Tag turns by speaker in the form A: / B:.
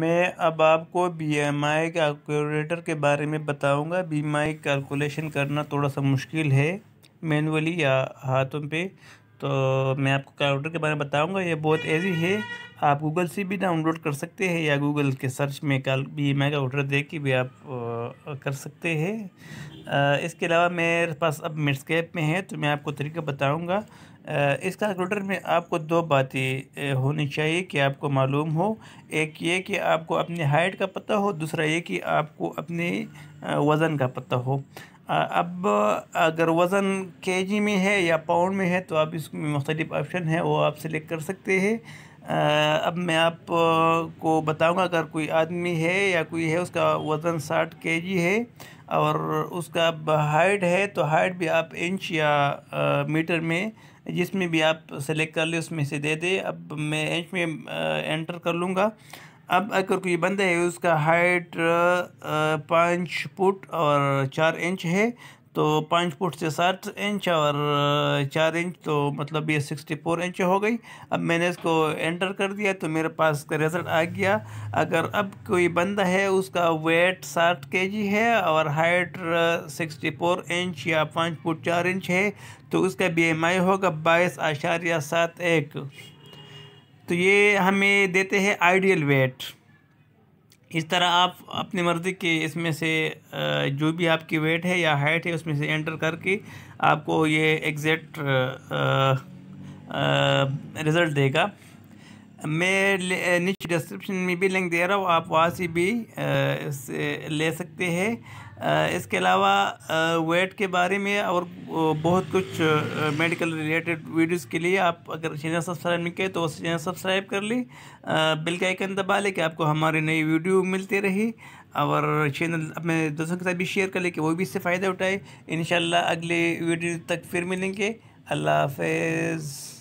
A: मैं अब आपको बी एम आई कैलकुलेटर के बारे में बताऊंगा बी एम आई कैलकुलेशन करना थोड़ा सा मुश्किल है मैनुअली या हाथों पे तो मैं आपको कैलकुलेटर के बारे में बताऊंगा ये बहुत ईजी है आप गूगल से भी डाउनलोड कर सकते हैं या गूगल के सर्च में कल भी मैं कैलकुलेटर दे के भी आप कर सकते हैं इसके अलावा मेरे पास अब मिट्सकेप में है तो मैं आपको तरीका बताऊंगा इस कैलकुलेटर में आपको दो बातें होनी चाहिए कि आपको मालूम हो एक ये कि आपको अपनी हाइट का पता हो दूसरा ये कि आपको अपने वज़न का पता हो अब अगर वज़न केजी में है या पाउंड में है तो आप इसमें मुख्तलिफ़ ऑप्शन है वो आप सिलेक्ट कर सकते हैं अब मैं आप को बताऊंगा अगर कोई आदमी है या कोई है उसका वज़न साठ के जी है और उसका अब हाइट है तो हाइट भी आप इंच या मीटर में जिसमें भी आप सेलेक्ट कर ले उसमें से दे दे अब मैं इंच में एंटर कर लूँगा अब अगर कोई बंद है उसका हाइट पाँच फुट और चार इंच है तो पाँच फुट से सात इंच और चार इंच तो मतलब ये सिक्सटी फोर इंच हो गई अब मैंने इसको एंटर कर दिया तो मेरे पास का रिज़ल्ट आ गया अगर अब कोई बंदा है उसका वेट साठ के जी है और हाइट सिक्सटी फोर इंच या पाँच फुट चार इंच है तो उसका बी एम आई होगा बाईस आशारिया सात एक तो ये हमें देते हैं आइडियल वेट इस तरह आप अपनी मर्ज़ी के इसमें से जो भी आपकी वेट है या हाइट है उसमें से एंटर करके आपको ये एग्जैक्ट रिज़ल्ट देगा मैं नीचे डिस्क्रिप्शन में भी लिंक दे रहा हूँ आप वहाँ से भी ले सकते हैं इसके अलावा वेट के बारे में और बहुत कुछ मेडिकल रिलेटेड वीडियोस के लिए आप अगर चैनल सब्सक्राइब नहीं किए तो उस चैनल सब्सक्राइब कर लें बिल का आइकन दबा लें कि आपको हमारी नई वीडियो मिलती रही और चैनल अपने दोस्तों के साथ भी शेयर कर लें कि वो भी इससे फ़ायदा उठाए इन अगले वीडियो तक फिर मिलेंगे अल्लाह हाफ